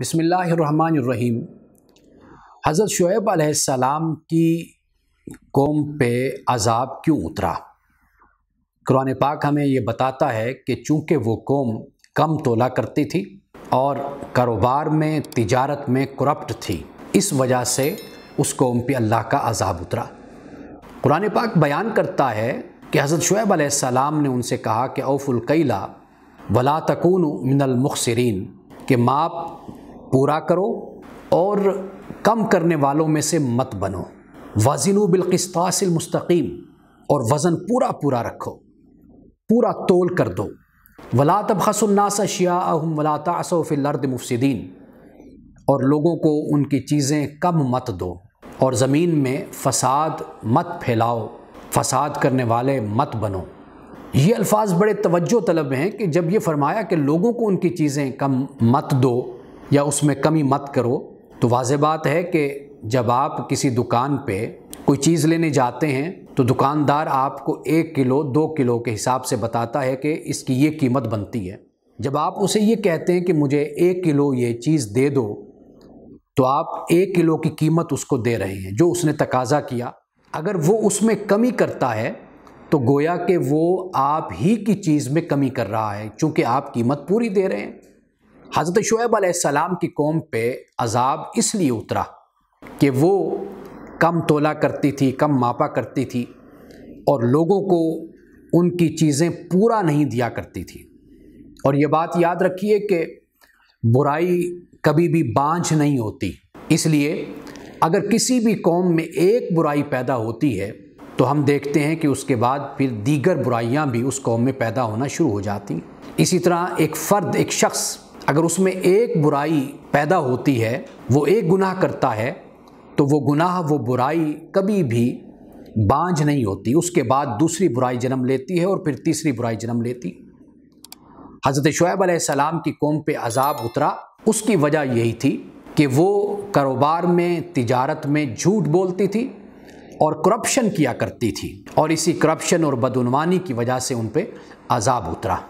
बसमीम हज़रत शुएब आसमाम की कौम पे अजाब क्यों उतरा कुरान पाक हमें ये बताता है कि चूँकि वो कौम कम तोला करती थी और कारोबार में तजारत में करप्ट थी इस वजह से उस कौम पे अल्लाह का अजाब उतरा कुरान पाक बयान करता है कि हज़रत शुएब आसमाम ने उनसे कहा कि औफुल कैला वला तकून मिनल मुखसरीन के माप पूरा करो और कम करने वालों में से मत बनो वज़नु बिलकिस्तासिल मुस्तकीम और वज़न पूरा पूरा रखो पूरा तोल कर दो वला तब शिया अहम वला तसफ़िलर्द मुफसदीन और लोगों को उनकी चीज़ें कम मत दो और ज़मीन में फ़साद मत फैलाओ फ़साद करने वाले मत बनो ये अल्फाज बड़े तवज्जो तलब हैं कि जब ये फरमाया कि लोगों को उनकी चीज़ें कम मत दो या उसमें कमी मत करो तो वाज बात है कि जब आप किसी दुकान पे कोई चीज़ लेने जाते हैं तो दुकानदार आपको एक किलो दो किलो के हिसाब से बताता है कि इसकी ये कीमत बनती है जब आप उसे ये कहते हैं कि मुझे एक किलो ये चीज़ दे दो तो आप एक किलो की कीमत उसको दे रहे हैं जो उसने तकाजा किया अगर वो उसमें कमी करता है तो गोया कि वो आप ही की चीज़ में कमी कर रहा है क्योंकि आप कीमत पूरी दे रहे हैं हज़रत शुएब आसमाम की कौम पे अजाब इसलिए उतरा कि वो कम तोला करती थी कम मापा करती थी और लोगों को उनकी चीज़ें पूरा नहीं दिया करती थी और ये बात याद रखिए कि बुराई कभी भी बांझ नहीं होती इसलिए अगर किसी भी कौम में एक बुराई पैदा होती है तो हम देखते हैं कि उसके बाद फिर दीगर बुराइयां भी उस कौम में पैदा होना शुरू हो जाती इसी तरह एक फ़र्द एक शख्स अगर उसमें एक बुराई पैदा होती है वो एक गुनाह करता है तो वो गुनाह वो बुराई कभी भी बांझ नहीं होती उसके बाद दूसरी बुराई जन्म लेती है और फिर तीसरी बुराई जन्म लेती हज़रत शुएब सलाम की कौम पे अजाब उतरा उसकी वजह यही थी कि वो कारोबार में तिजारत में झूठ बोलती थी और करप्शन किया करती थी और इसी करप्शन और बदनवानी की वजह से उन पर अजाब उतरा